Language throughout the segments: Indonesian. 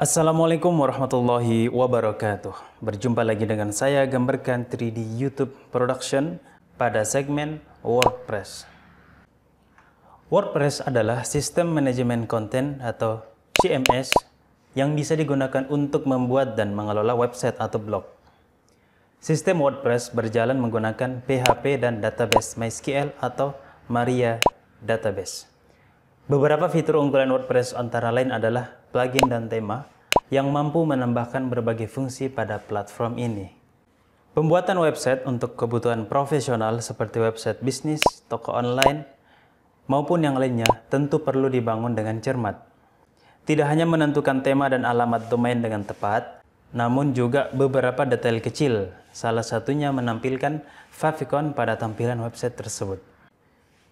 Assalamualaikum warahmatullahi wabarakatuh. Berjumpa lagi dengan saya Gambarkan 3D YouTube Production pada segmen WordPress. WordPress adalah sistem manajemen konten atau CMS yang bisa digunakan untuk membuat dan mengelola website atau blog. Sistem WordPress berjalan menggunakan PHP dan database MySQL atau Maria Database. Beberapa fitur unggulan WordPress antara lain adalah plugin dan tema, yang mampu menambahkan berbagai fungsi pada platform ini. Pembuatan website untuk kebutuhan profesional seperti website bisnis, toko online, maupun yang lainnya tentu perlu dibangun dengan cermat. Tidak hanya menentukan tema dan alamat domain dengan tepat, namun juga beberapa detail kecil, salah satunya menampilkan favicon pada tampilan website tersebut.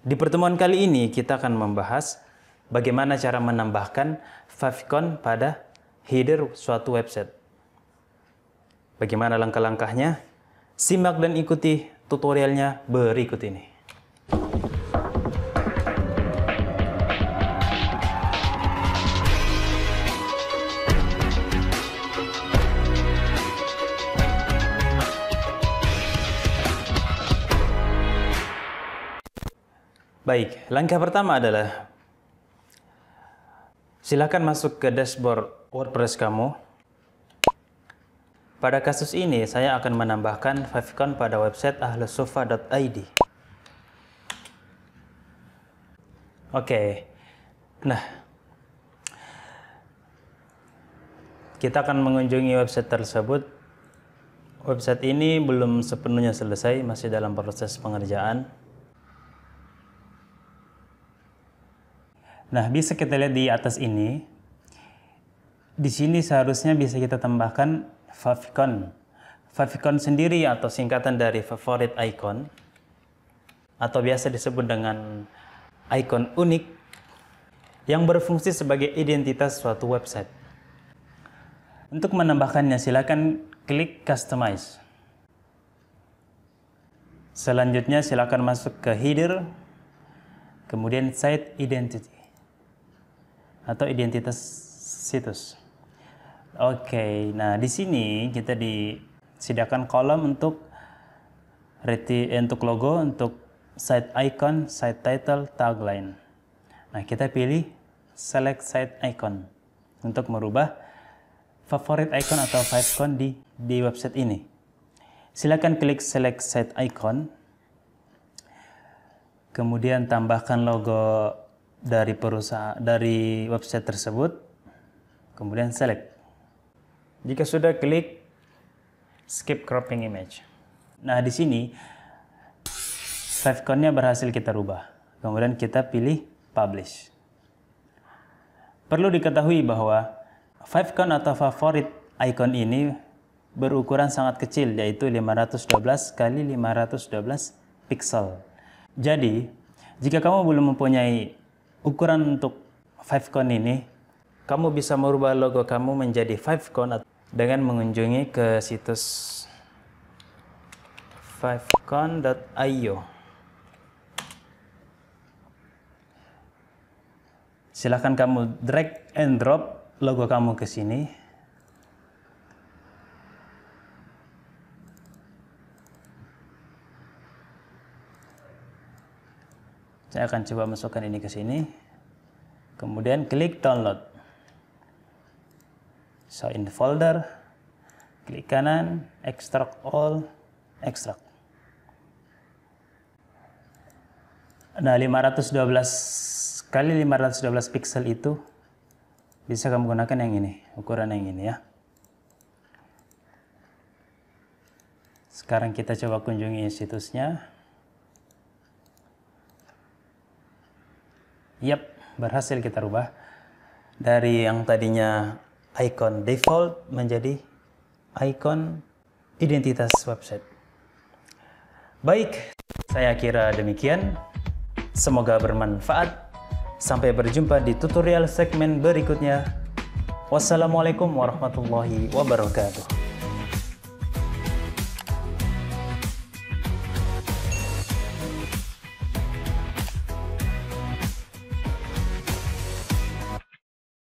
Di pertemuan kali ini kita akan membahas bagaimana cara menambahkan favicon pada header suatu website. Bagaimana langkah-langkahnya? Simak dan ikuti tutorialnya berikut ini. Baik, langkah pertama adalah Silahkan masuk ke dashboard WordPress kamu. Pada kasus ini, saya akan menambahkan favicon pada website ahlusofa.id. Oke, okay. nah kita akan mengunjungi website tersebut. Website ini belum sepenuhnya selesai, masih dalam proses pengerjaan. Nah, bisa kita lihat di atas ini. Di sini seharusnya bisa kita tambahkan favicon. Favicon sendiri atau singkatan dari favorite icon atau biasa disebut dengan icon unik yang berfungsi sebagai identitas suatu website. Untuk menambahkannya silakan klik customize. Selanjutnya silakan masuk ke header kemudian site identity atau identitas situs. Oke, okay, nah di sini kita disediakan kolom untuk reti, eh, untuk logo, untuk site icon, site title, tagline. Nah, kita pilih select site icon untuk merubah favorite icon atau favicon di di website ini. Silakan klik select site icon. Kemudian tambahkan logo dari perusahaan dari website tersebut kemudian select jika sudah klik skip cropping image nah di sini favicon-nya berhasil kita rubah kemudian kita pilih publish perlu diketahui bahwa favicon atau favorit icon ini berukuran sangat kecil yaitu 512 x 512 pixel jadi jika kamu belum mempunyai ukuran untuk Fivecon ini, kamu bisa merubah logo kamu menjadi Fivecon dengan mengunjungi ke situs fivecon.io. Silahkan kamu drag and drop logo kamu ke sini. Saya akan coba masukkan ini ke sini. Kemudian klik download. So in the folder, klik kanan, extract all, extract. Nah, 512 kali 512 pixel itu bisa kamu gunakan yang ini, ukuran yang ini ya. Sekarang kita coba kunjungi situsnya. Yap, berhasil kita rubah. Dari yang tadinya icon default menjadi icon identitas website. Baik, saya kira demikian. Semoga bermanfaat. Sampai berjumpa di tutorial segmen berikutnya. Wassalamualaikum warahmatullahi wabarakatuh.